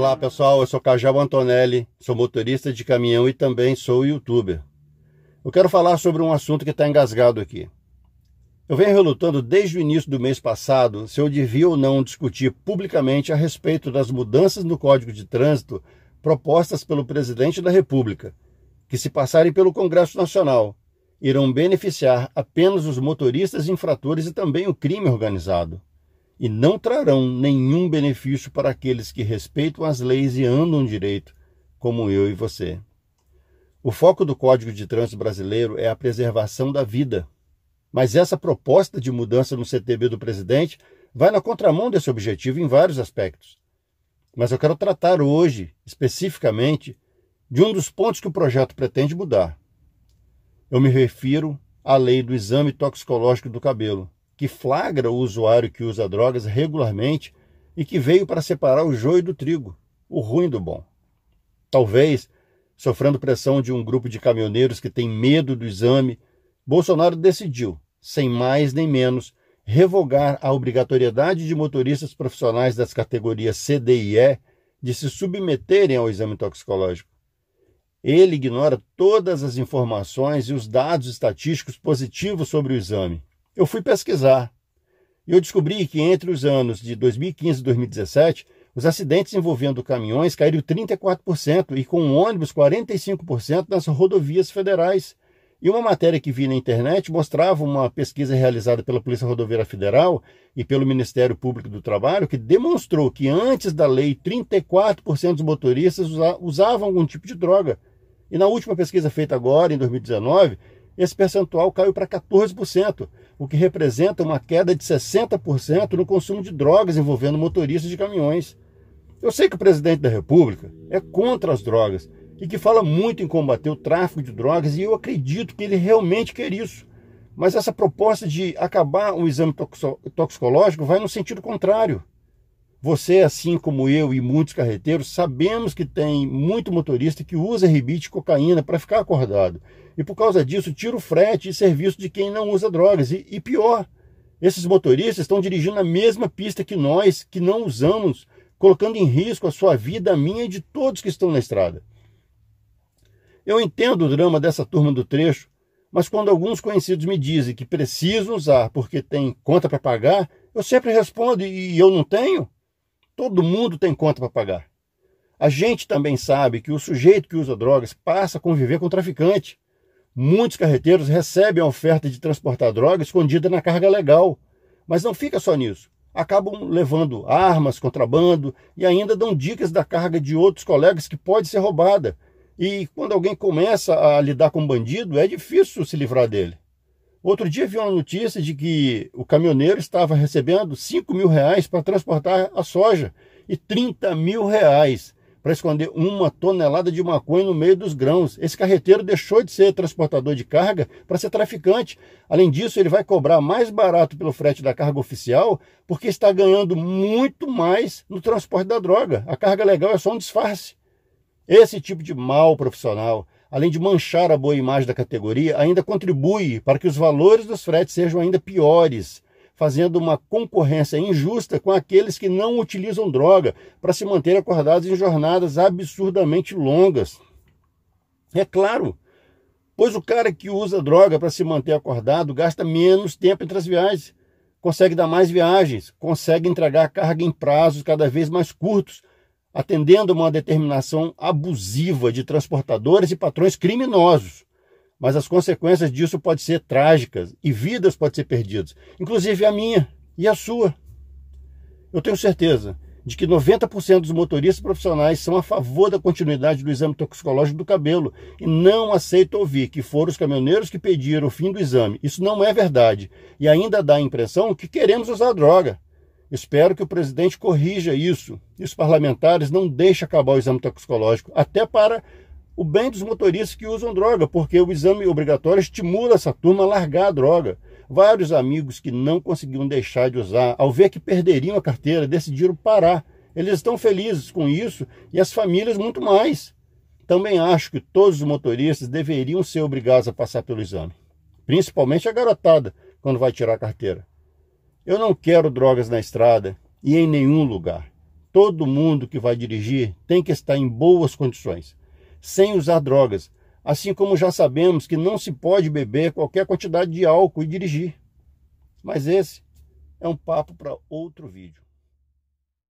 Olá pessoal, eu sou Cajal Antonelli, sou motorista de caminhão e também sou youtuber. Eu quero falar sobre um assunto que está engasgado aqui. Eu venho relutando desde o início do mês passado se eu devia ou não discutir publicamente a respeito das mudanças no Código de Trânsito propostas pelo presidente da República, que, se passarem pelo Congresso Nacional, irão beneficiar apenas os motoristas infratores e também o crime organizado e não trarão nenhum benefício para aqueles que respeitam as leis e andam direito, como eu e você. O foco do Código de Trânsito Brasileiro é a preservação da vida. Mas essa proposta de mudança no CTB do presidente vai na contramão desse objetivo em vários aspectos. Mas eu quero tratar hoje, especificamente, de um dos pontos que o projeto pretende mudar. Eu me refiro à lei do exame toxicológico do cabelo, que flagra o usuário que usa drogas regularmente e que veio para separar o joio do trigo, o ruim do bom. Talvez, sofrendo pressão de um grupo de caminhoneiros que tem medo do exame, Bolsonaro decidiu, sem mais nem menos, revogar a obrigatoriedade de motoristas profissionais das categorias CD e E de se submeterem ao exame toxicológico. Ele ignora todas as informações e os dados estatísticos positivos sobre o exame eu fui pesquisar e eu descobri que entre os anos de 2015 e 2017, os acidentes envolvendo caminhões caíram 34% e com ônibus 45% nas rodovias federais. E uma matéria que vi na internet mostrava uma pesquisa realizada pela Polícia Rodoviária Federal e pelo Ministério Público do Trabalho que demonstrou que antes da lei 34% dos motoristas usavam algum tipo de droga. E na última pesquisa feita agora, em 2019, esse percentual caiu para 14%, o que representa uma queda de 60% no consumo de drogas envolvendo motoristas de caminhões. Eu sei que o presidente da República é contra as drogas e que fala muito em combater o tráfico de drogas, e eu acredito que ele realmente quer isso. Mas essa proposta de acabar o exame toxicológico vai no sentido contrário. Você, assim como eu e muitos carreteiros, sabemos que tem muito motorista que usa rebite e cocaína para ficar acordado. E por causa disso, tira o frete e serviço de quem não usa drogas. E, e pior, esses motoristas estão dirigindo na mesma pista que nós, que não usamos, colocando em risco a sua vida, a minha e de todos que estão na estrada. Eu entendo o drama dessa turma do trecho, mas quando alguns conhecidos me dizem que preciso usar porque tem conta para pagar, eu sempre respondo: e eu não tenho? Todo mundo tem conta para pagar. A gente também sabe que o sujeito que usa drogas passa a conviver com o traficante. Muitos carreteiros recebem a oferta de transportar droga escondida na carga legal. Mas não fica só nisso. Acabam levando armas, contrabando e ainda dão dicas da carga de outros colegas que pode ser roubada. E quando alguém começa a lidar com bandido, é difícil se livrar dele. Outro dia vi uma notícia de que o caminhoneiro estava recebendo 5 mil reais para transportar a soja e 30 mil reais para esconder uma tonelada de maconha no meio dos grãos. Esse carreteiro deixou de ser transportador de carga para ser traficante. Além disso, ele vai cobrar mais barato pelo frete da carga oficial porque está ganhando muito mais no transporte da droga. A carga legal é só um disfarce. Esse tipo de mal profissional além de manchar a boa imagem da categoria, ainda contribui para que os valores dos fretes sejam ainda piores, fazendo uma concorrência injusta com aqueles que não utilizam droga para se manter acordados em jornadas absurdamente longas. É claro, pois o cara que usa droga para se manter acordado gasta menos tempo entre as viagens, consegue dar mais viagens, consegue entregar a carga em prazos cada vez mais curtos, atendendo uma determinação abusiva de transportadores e patrões criminosos. Mas as consequências disso podem ser trágicas e vidas podem ser perdidas, inclusive a minha e a sua. Eu tenho certeza de que 90% dos motoristas profissionais são a favor da continuidade do exame toxicológico do cabelo e não aceito ouvir que foram os caminhoneiros que pediram o fim do exame. Isso não é verdade e ainda dá a impressão que queremos usar droga. Espero que o presidente corrija isso e os parlamentares não deixem acabar o exame toxicológico, até para o bem dos motoristas que usam droga, porque o exame obrigatório estimula essa turma a largar a droga. Vários amigos que não conseguiam deixar de usar, ao ver que perderiam a carteira, decidiram parar. Eles estão felizes com isso e as famílias muito mais. Também acho que todos os motoristas deveriam ser obrigados a passar pelo exame, principalmente a garotada quando vai tirar a carteira. Eu não quero drogas na estrada e em nenhum lugar. Todo mundo que vai dirigir tem que estar em boas condições, sem usar drogas, assim como já sabemos que não se pode beber qualquer quantidade de álcool e dirigir. Mas esse é um papo para outro vídeo.